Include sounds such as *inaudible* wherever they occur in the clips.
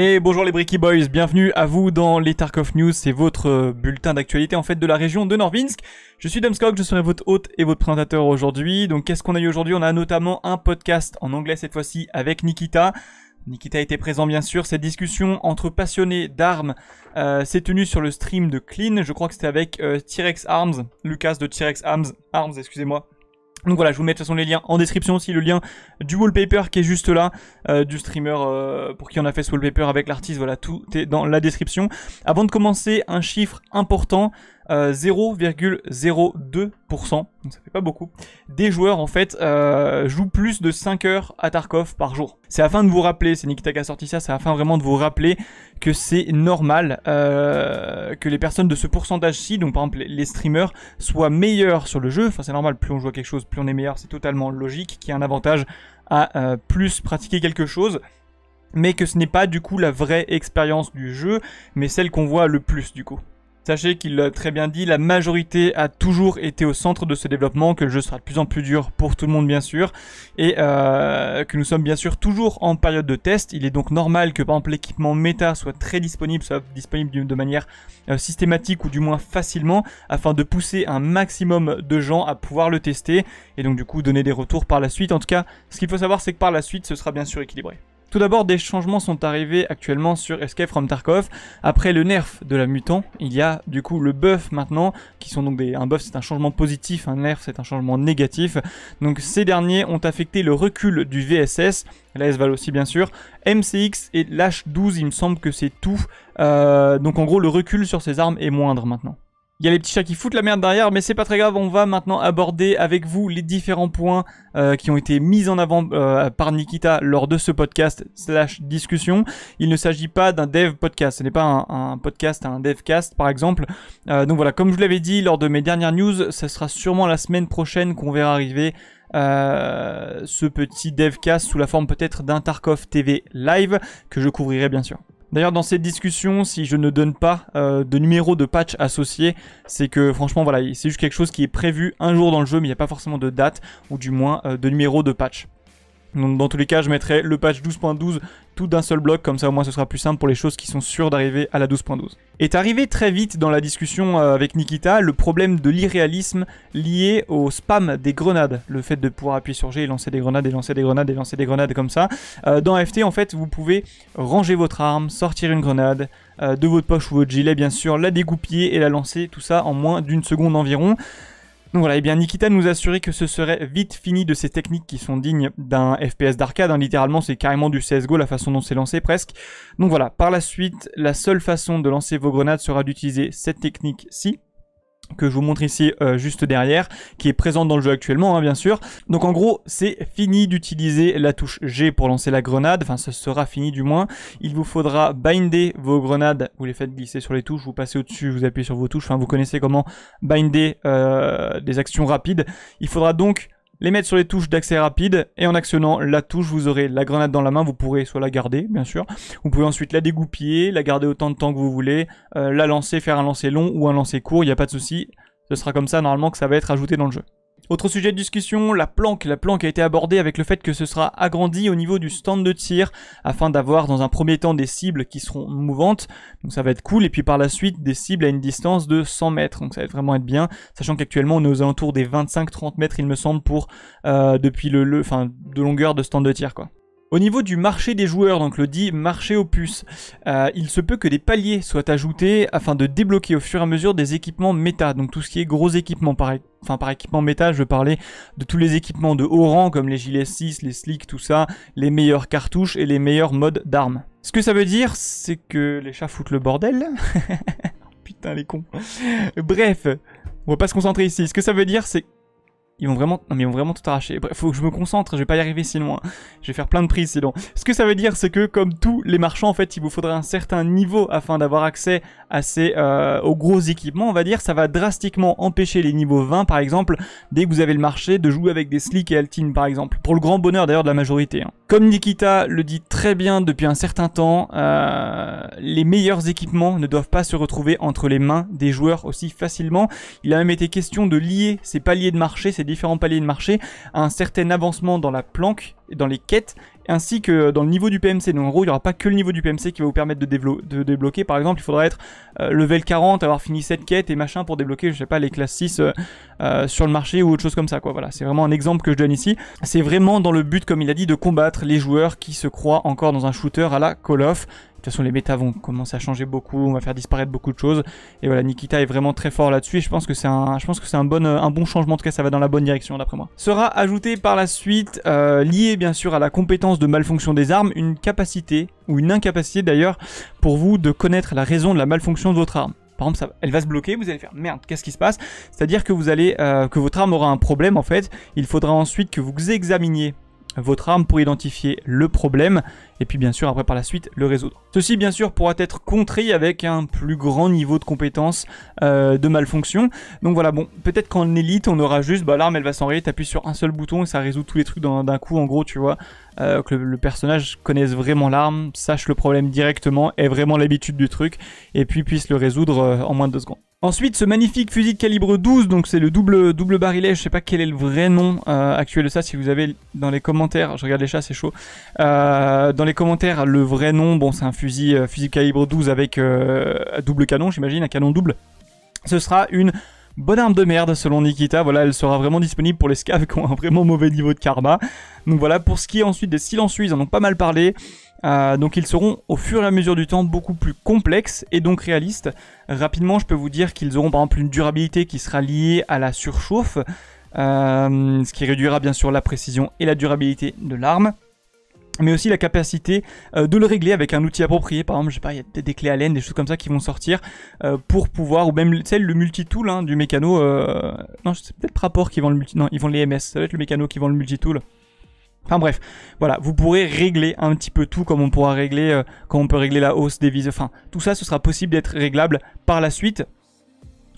Et bonjour les Bricky Boys, bienvenue à vous dans les Tarkov News, c'est votre euh, bulletin d'actualité en fait de la région de Norvinsk. Je suis Domskog, je serai votre hôte et votre présentateur aujourd'hui. Donc qu'est-ce qu'on a eu aujourd'hui On a notamment un podcast en anglais cette fois-ci avec Nikita. Nikita était présent bien sûr. Cette discussion entre passionnés d'armes euh, s'est tenue sur le stream de Clean. Je crois que c'était avec euh, T-Rex Arms, Lucas de T-Rex Arms, Arms excusez-moi, donc voilà, je vous mets de toute façon les liens en description aussi, le lien du wallpaper qui est juste là, euh, du streamer euh, pour qui on a fait ce wallpaper avec l'artiste, voilà, tout est dans la description. Avant de commencer, un chiffre important, 0,02%, euh, ça fait pas beaucoup, des joueurs en fait euh, jouent plus de 5 heures à Tarkov par jour. C'est afin de vous rappeler, c'est Nikita qui a sorti ça, c'est afin vraiment de vous rappeler que c'est normal euh, que les personnes de ce pourcentage-ci, donc par exemple les streamers, soient meilleurs sur le jeu, enfin c'est normal, plus on joue à quelque chose, plus on est meilleur, c'est totalement logique, qu'il y a un avantage à plus pratiquer quelque chose mais que ce n'est pas du coup la vraie expérience du jeu, mais celle qu'on voit le plus du coup. Sachez qu'il l'a très bien dit, la majorité a toujours été au centre de ce développement, que le jeu sera de plus en plus dur pour tout le monde bien sûr, et euh, que nous sommes bien sûr toujours en période de test. Il est donc normal que par exemple l'équipement méta soit très disponible, soit disponible de manière euh, systématique ou du moins facilement, afin de pousser un maximum de gens à pouvoir le tester, et donc du coup donner des retours par la suite. En tout cas, ce qu'il faut savoir c'est que par la suite ce sera bien sûr équilibré. Tout d'abord, des changements sont arrivés actuellement sur Escape from Tarkov. Après le nerf de la mutant, il y a du coup le buff maintenant, qui sont donc des... Un buff c'est un changement positif, un nerf c'est un changement négatif. Donc ces derniers ont affecté le recul du VSS, la SVAL aussi bien sûr, MCX et l'H12 il me semble que c'est tout. Euh, donc en gros le recul sur ces armes est moindre maintenant. Il y a les petits chats qui foutent la merde derrière, mais c'est pas très grave, on va maintenant aborder avec vous les différents points euh, qui ont été mis en avant euh, par Nikita lors de ce podcast slash discussion. Il ne s'agit pas d'un dev podcast, ce n'est pas un, podcast, un devcast par exemple. Euh, donc voilà, comme je l'avais dit lors de mes dernières news, ce sera sûrement la semaine prochaine qu'on verra arriver ce petit devcast sous la forme peut-être d'un Tarkov TV live que je couvrirai bien sûr. D'ailleurs, dans cette discussion, si je ne donne pas euh, de numéro de patch associé, c'est que franchement, voilà, c'est juste quelque chose qui est prévu un jour dans le jeu, mais il n'y a pas forcément de date ou du moins euh, de numéro de patch dans tous les cas, je mettrai le patch 12.12 tout d'un seul bloc, comme ça au moins ce sera plus simple pour les choses qui sont sûres d'arriver à la 12.12. Est arrivé très vite dans la discussion euh, avec Nikita le problème de l'irréalisme lié au spam des grenades, le fait de pouvoir appuyer sur G et lancer des grenades et lancer des grenades et lancer des grenades comme ça. Euh, dans FT en fait vous pouvez ranger votre arme, sortir une grenade, euh, de votre poche ou votre gilet bien sûr, la dégoupiller et la lancer, tout ça en moins d'une seconde environ. Donc voilà, et eh bien Nikita nous assurait que ce serait vite fini de ces techniques qui sont dignes d'un FPS d'arcade. Hein. Littéralement, c'est carrément du CSGO la façon dont c'est lancé presque. Donc voilà, par la suite, la seule façon de lancer vos grenades sera d'utiliser cette technique-ci que je vous montre ici euh, juste derrière, qui est présente dans le jeu actuellement, hein, bien sûr. Donc en gros, c'est fini d'utiliser la touche G pour lancer la grenade, enfin ce sera fini du moins. Il vous faudra binder vos grenades, vous les faites glisser sur les touches, vous passez au-dessus, vous appuyez sur vos touches, enfin vous connaissez comment binder euh, des actions rapides. Il faudra donc les mettre sur les touches d'accès rapide, et en actionnant la touche, vous aurez la grenade dans la main, vous pourrez soit la garder, bien sûr, vous pouvez ensuite la dégoupiller, la garder autant de temps que vous voulez, euh, la lancer, faire un lancer long ou un lancer court, il n'y a pas de souci, ce sera comme ça normalement que ça va être ajouté dans le jeu. Autre sujet de discussion, la planque. La planque a été abordée avec le fait que ce sera agrandi au niveau du stand de tir afin d'avoir dans un premier temps des cibles qui seront mouvantes. Donc ça va être cool. Et puis par la suite, des cibles à une distance de 100 mètres. Donc ça va vraiment être bien. Sachant qu'actuellement, on est aux alentours des 25-30 mètres, il me semble, pour euh, depuis le, le, enfin, de longueur de stand de tir, quoi. Au niveau du marché des joueurs, donc le dit marché opus, euh, il se peut que des paliers soient ajoutés afin de débloquer au fur et à mesure des équipements méta, donc tout ce qui est gros équipements par, enfin, par équipement méta, je parlais de tous les équipements de haut rang comme les gilets 6, les slicks, tout ça, les meilleures cartouches et les meilleurs modes d'armes. Ce que ça veut dire, c'est que les chats foutent le bordel. *laughs* Putain les cons. Bref, on va pas se concentrer ici. Ce que ça veut dire, c'est ils vont vraiment, ils vraiment tout arracher. Bref, faut que je me concentre, je vais pas y arriver sinon. Je vais faire plein de prises sinon. Ce que ça veut dire, c'est que comme tous les marchands, en fait, il vous faudra un certain niveau afin d'avoir accès à ces, euh, aux gros équipements, on va dire. Ça va drastiquement empêcher les niveaux 20, par exemple, dès que vous avez le marché, de jouer avec des Slick et Altine, par exemple. Pour le grand bonheur d'ailleurs de la majorité. Hein. Comme Nikita le dit très bien depuis un certain temps, euh, les meilleurs équipements ne doivent pas se retrouver entre les mains des joueurs aussi facilement. Il a même été question de lier ces paliers de marché, ces différents paliers de marché, un certain avancement dans la planque, dans les quêtes, ainsi que dans le niveau du PMC. Donc en gros, il n'y aura pas que le niveau du PMC qui va vous permettre de, débloquer. Par exemple, il faudra être euh, level 40, avoir fini cette quête et machin pour débloquer, je sais pas, les classes 6 euh, euh, sur le marché ou autre chose comme ça. Quoi. Voilà, c'est vraiment un exemple que je donne ici. C'est vraiment dans le but, comme il a dit, de combattre les joueurs qui se croient encore dans un shooter à la Call of façon, les méta vont commencer à changer beaucoup, on va faire disparaître beaucoup de choses. Et voilà, Nikita est vraiment très fort là-dessus. Et je pense que c'est un, je pense que c'est un bon, euh, un bon changement. En tout cas, ça va dans la bonne direction, d'après moi. Sera ajouté par la suite, euh, lié bien sûr à la compétence de malfonction des armes, une capacité ou une incapacité d'ailleurs pour vous de connaître la raison de la malfonction de votre arme. Par exemple, ça, elle va se bloquer, vous allez faire merde, qu'est-ce qui se passe C'est-à-dire que vous allez, euh, que votre arme aura un problème en fait. Il faudra ensuite que vous examiniez votre arme pour identifier le problème et puis bien sûr après par la suite le résoudre. Ceci bien sûr pourra être contré avec un plus grand niveau de compétence euh, de malfonction. Donc voilà, bon, peut-être qu'en élite on aura juste, bah, l'arme elle va s'enrayer, t'appuies sur un seul bouton et ça résout tous les trucs d'un coup en gros, tu vois. Euh, que le, personnage connaisse vraiment l'arme, sache le problème directement, ait vraiment l'habitude du truc et puis puisse le résoudre euh, en moins de deux secondes. Ensuite, ce magnifique fusil de calibre 12, donc c'est le double, double barillet, je sais pas quel est le vrai nom euh, actuel de ça, si vous avez dans les commentaires, je regarde les chats, c'est chaud, euh, dans les commentaires le vrai nom, bon c'est un fusil, euh, fusil de calibre 12 avec double canon j'imagine, un canon double, ce sera une Bonne arme de merde selon Nikita, voilà, elle sera vraiment disponible pour les scavs *laughs* qui ont un vraiment mauvais niveau de karma. Donc voilà, pour ce qui est ensuite des silencieux, ils en ont pas mal parlé. Euh, donc ils seront au fur et à mesure du temps beaucoup plus complexes et donc réalistes. Rapidement, je peux vous dire qu'ils auront par exemple une durabilité qui sera liée à la surchauffe, euh, ce qui réduira bien sûr la précision et la durabilité de l'arme mais aussi la capacité euh, de le régler avec un outil approprié. Par exemple, je sais pas, il y a peut-être des clés Allen, des choses comme ça qui vont sortir euh, pour pouvoir, ou même celle le multi-tool hein, du mécano. Euh, non, c'est peut-être rapport qui vend le multi. Non, ils vendent les MS. Ça va être le mécano qui vend le multi-tool. Enfin bref, voilà, vous pourrez régler un petit peu tout comme on pourra régler, quand on peut régler la hausse des vis. Enfin, tout ça, ce sera possible d'être réglable par la suite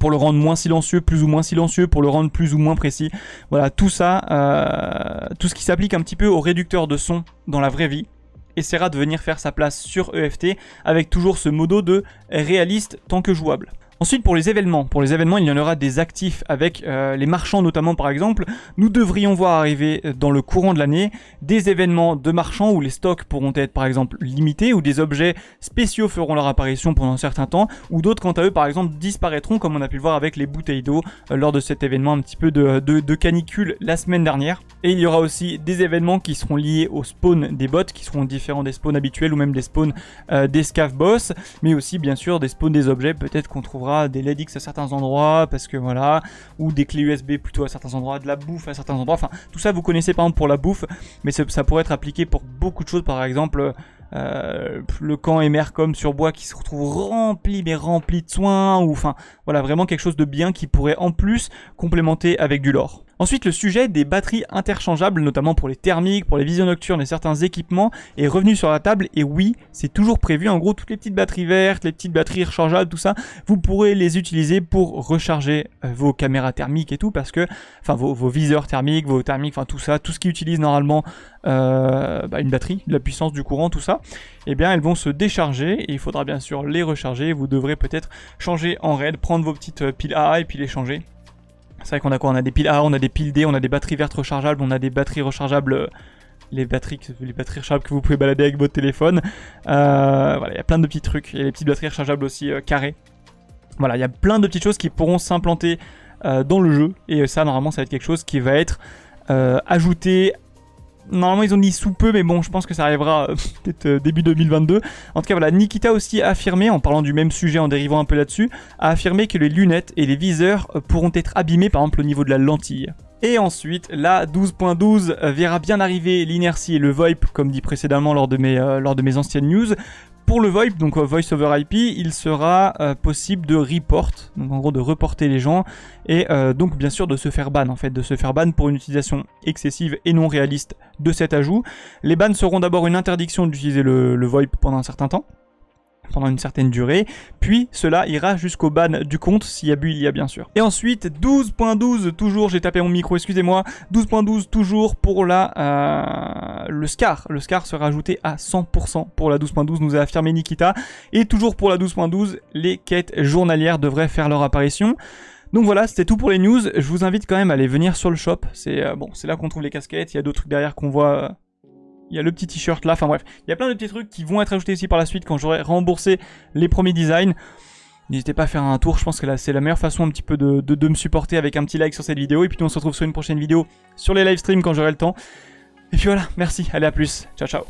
pour le rendre moins silencieux, plus ou moins silencieux, pour le rendre plus ou moins précis. Voilà, tout ça, tout ce qui s'applique un petit peu au réducteurs de son dans la vraie vie essaiera de venir faire sa place sur EFT avec toujours ce modo de réaliste tant que jouable. Ensuite, pour les événements, pour les événements, il y en aura des actifs avec euh, les marchands notamment par exemple. Nous devrions voir arriver euh, dans le courant de l'année des événements de marchands où les stocks pourront être par exemple limités, où des objets spéciaux feront leur apparition pendant un certain temps, ou d'autres quant à eux par exemple disparaîtront comme on a pu le voir avec les bouteilles d'eau euh, lors de cet événement un petit peu de, canicule la semaine dernière. Et il y aura aussi des événements qui seront liés au spawn des bots, qui seront différents des spawns habituels ou même des spawns des scav boss, mais aussi bien sûr des spawns des objets peut-être qu'on trouvera des LEDX à certains endroits, parce que voilà, ou des clés USB plutôt à certains endroits, de la bouffe à certains endroits. Enfin, tout ça, vous connaissez par exemple pour la bouffe, mais ça pourrait être appliqué pour beaucoup de choses, par exemple. Euh, le camp Emercom sur bois qui se retrouve rempli mais rempli de soins ou enfin voilà vraiment quelque chose de bien qui pourrait en plus complémenter avec du lore. Ensuite, le sujet des batteries interchangeables, notamment pour les thermiques, pour les visions nocturnes et certains équipements, est revenu sur la table. Et oui, c'est toujours prévu. En gros, toutes les petites batteries vertes, les petites batteries rechargeables, tout ça, vous pourrez les utiliser pour recharger euh, vos caméras thermiques et tout, parce que, enfin, vos, viseurs thermiques, vos thermiques, enfin tout ça, tout ce qui utilise normalement euh, bah, une batterie, la puissance du courant, tout ça, eh bien, elles vont se décharger et il faudra bien sûr les recharger. Vous devrez peut-être changer en raid, prendre vos petites euh, piles AA et puis les changer. C'est vrai qu'on a quoi On a des piles A, on a des piles D, on a des batteries vertes rechargeables, on a des batteries rechargeables euh, les batteries, les batteries rechargeables que vous pouvez balader avec votre téléphone. Euh, voilà, il y a plein de petits trucs. Il y a les petites batteries rechargeables aussi euh, carrées. Voilà, il y a plein de petites choses qui pourront s'implanter dans le jeu. Et ça, normalement, ça va être quelque chose qui va être ajouté Normalement, ils ont dit sous peu, mais bon, je pense que ça arrivera euh, *laughs* peut-être euh, début 2022. En tout cas, voilà, Nikita aussi a affirmé, en parlant du même sujet, en dérivant un peu là-dessus, a affirmé que les lunettes et les viseurs euh, pourront être abîmés, par exemple au niveau de la lentille. Et ensuite, la 12.12 verra bien arriver l'inertie et le VoIP, comme dit précédemment lors de mes, lors de mes anciennes news, pour le VoIP, donc euh, Voice over IP, il sera euh, possible de report, donc en gros de reporter les gens, et euh, donc bien sûr de se faire ban en fait, de se faire ban pour une utilisation excessive et non réaliste de cet ajout. Les bans seront d'abord une interdiction d'utiliser le VoIP pendant un certain temps, pendant une certaine durée, puis cela ira jusqu'au ban du compte, s'il y a but, il y a bien sûr. Et ensuite, 12.12, toujours, j'ai tapé mon micro, excusez-moi, 12.12 toujours pour la, euh, le SCAR. Le SCAR sera ajouté à 100% pour la 12.12, nous a affirmé Nikita. Et toujours pour la 12.12, les quêtes journalières devraient faire leur apparition. Donc voilà, c'était tout pour les news. Je vous invite quand même à aller venir sur le shop. C'est euh, bon, c'est là qu'on trouve les casquettes. Il y a d'autres trucs derrière qu'on voit euh, il y a le petit t-shirt là, enfin bref, il y a plein de petits trucs qui vont être ajoutés aussi par la suite quand j'aurai remboursé les premiers designs. N'hésitez pas à faire un tour, je pense que là c'est la meilleure façon un petit peu de, de, me supporter avec un petit like sur cette vidéo. Et puis on se retrouve sur une prochaine vidéo sur les live streams quand j'aurai le temps. Et puis voilà, merci, allez à plus, ciao ciao.